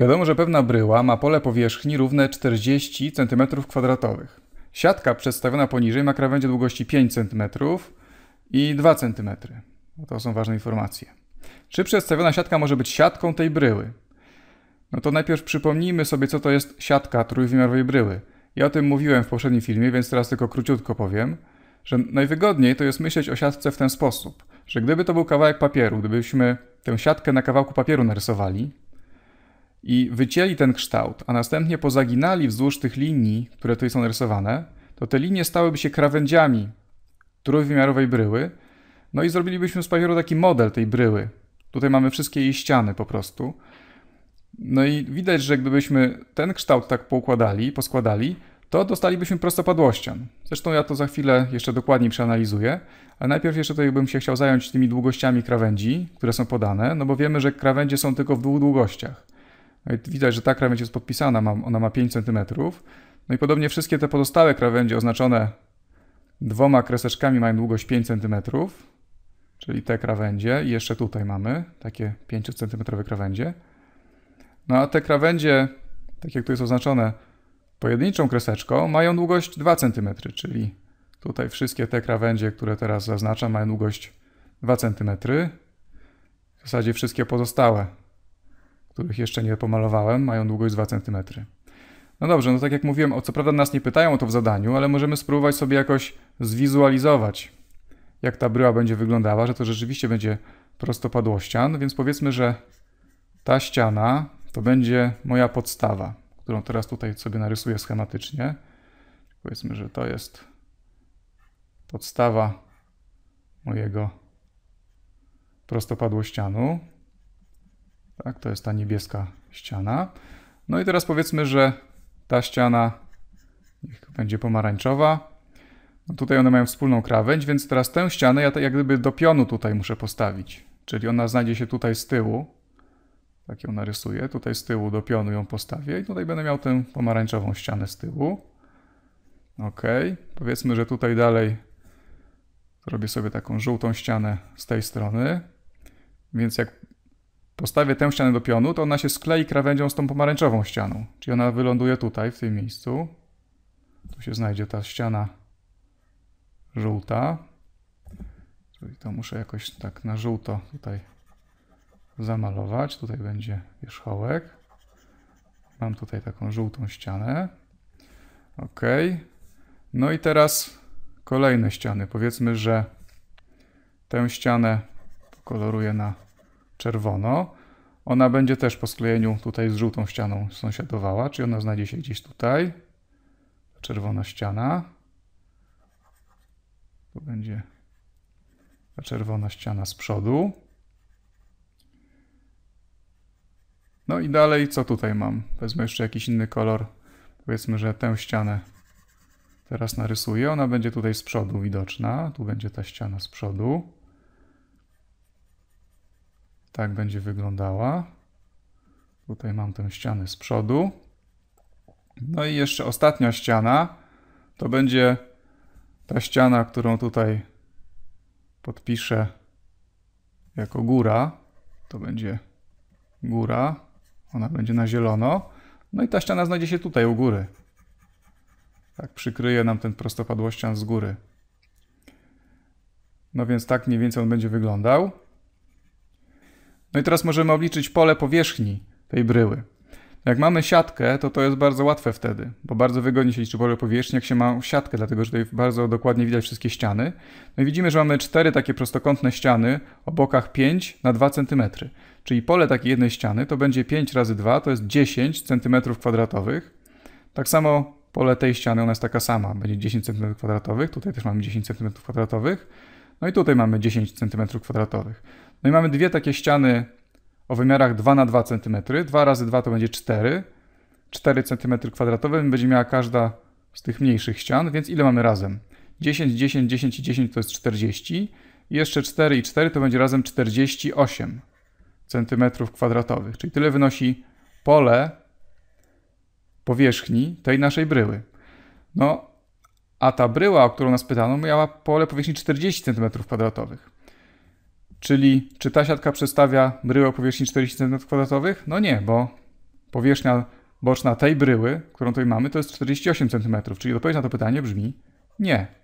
Wiadomo, że pewna bryła ma pole powierzchni równe 40 cm2. Siatka przedstawiona poniżej ma krawędzie długości 5 cm i 2 cm. To są ważne informacje. Czy przedstawiona siatka może być siatką tej bryły? No to najpierw przypomnijmy sobie, co to jest siatka trójwymiarowej bryły. Ja o tym mówiłem w poprzednim filmie, więc teraz tylko króciutko powiem, że najwygodniej to jest myśleć o siatce w ten sposób, że gdyby to był kawałek papieru, gdybyśmy tę siatkę na kawałku papieru narysowali, i wycięli ten kształt, a następnie pozaginali wzdłuż tych linii, które tutaj są narysowane, to te linie stałyby się krawędziami trójwymiarowej bryły, no i zrobilibyśmy z papieru taki model tej bryły. Tutaj mamy wszystkie jej ściany po prostu. No i widać, że gdybyśmy ten kształt tak poukładali, poskładali, to dostalibyśmy prostopadłościan. Zresztą ja to za chwilę jeszcze dokładniej przeanalizuję, ale najpierw jeszcze tutaj bym się chciał zająć tymi długościami krawędzi, które są podane, no bo wiemy, że krawędzie są tylko w dwóch długościach. No widać, że ta krawędź jest podpisana, ona ma 5 cm. No i podobnie wszystkie te pozostałe krawędzie oznaczone dwoma kreseczkami mają długość 5 cm, czyli te krawędzie i jeszcze tutaj mamy takie 5 cm krawędzie. No a te krawędzie, tak jak tu jest oznaczone pojedynczą kreseczką, mają długość 2 cm, czyli tutaj wszystkie te krawędzie, które teraz zaznaczam, mają długość 2 cm. W zasadzie wszystkie pozostałe których jeszcze nie pomalowałem, mają długość 2 cm. No dobrze, no tak jak mówiłem, o co prawda nas nie pytają o to w zadaniu, ale możemy spróbować sobie jakoś zwizualizować, jak ta bryła będzie wyglądała, że to rzeczywiście będzie prostopadłościan, więc powiedzmy, że ta ściana to będzie moja podstawa, którą teraz tutaj sobie narysuję schematycznie. Powiedzmy, że to jest podstawa mojego prostopadłościanu. Tak, to jest ta niebieska ściana. No i teraz powiedzmy, że ta ściana będzie pomarańczowa. No tutaj one mają wspólną krawędź, więc teraz tę ścianę ja jak gdyby do pionu tutaj muszę postawić. Czyli ona znajdzie się tutaj z tyłu. Tak ją narysuję. Tutaj z tyłu do pionu ją postawię i tutaj będę miał tę pomarańczową ścianę z tyłu. Ok. Powiedzmy, że tutaj dalej zrobię sobie taką żółtą ścianę z tej strony. Więc jak postawię tę ścianę do pionu, to ona się sklei krawędzią z tą pomarańczową ścianą. Czyli ona wyląduje tutaj, w tym miejscu. Tu się znajdzie ta ściana żółta. Czyli to muszę jakoś tak na żółto tutaj zamalować. Tutaj będzie wierzchołek. Mam tutaj taką żółtą ścianę. Ok. No i teraz kolejne ściany. Powiedzmy, że tę ścianę koloruję na czerwono. Ona będzie też po sklejeniu tutaj z żółtą ścianą sąsiadowała, czyli ona znajdzie się gdzieś tutaj. Czerwona ściana. Tu będzie ta czerwona ściana z przodu. No i dalej, co tutaj mam? Wezmę jeszcze jakiś inny kolor. Powiedzmy, że tę ścianę teraz narysuję. Ona będzie tutaj z przodu widoczna. Tu będzie ta ściana z przodu tak będzie wyglądała. Tutaj mam tę ścianę z przodu. No i jeszcze ostatnia ściana to będzie ta ściana, którą tutaj podpiszę jako góra. To będzie góra. Ona będzie na zielono. No i ta ściana znajdzie się tutaj u góry. Tak przykryje nam ten prostopadłościan z góry. No więc tak mniej więcej on będzie wyglądał. No i teraz możemy obliczyć pole powierzchni tej bryły. Jak mamy siatkę, to to jest bardzo łatwe wtedy, bo bardzo wygodnie się liczy pole powierzchni, jak się ma siatkę, dlatego że tutaj bardzo dokładnie widać wszystkie ściany. No i widzimy, że mamy cztery takie prostokątne ściany o bokach 5 na 2 cm. Czyli pole takiej jednej ściany to będzie 5 razy 2, to jest 10 cm kwadratowych. Tak samo pole tej ściany, ona jest taka sama, będzie 10 cm kwadratowych. Tutaj też mamy 10 cm kwadratowych. No i tutaj mamy 10 cm kwadratowych. No i mamy dwie takie ściany o wymiarach 2 na 2 cm. 2 razy 2 to będzie 4. 4 cm kwadratowe będzie miała każda z tych mniejszych ścian, więc ile mamy razem? 10, 10, 10 i 10 to jest 40. I jeszcze 4 i 4 to będzie razem 48 cm kwadratowych, czyli tyle wynosi pole powierzchni tej naszej bryły. No, a ta bryła, o którą nas pytano, miała pole powierzchni 40 cm kwadratowych. Czyli czy ta siatka przedstawia bryłę o powierzchni 40 cm2? No nie, bo powierzchnia boczna tej bryły, którą tutaj mamy, to jest 48 cm. Czyli odpowiedź na to pytanie brzmi nie.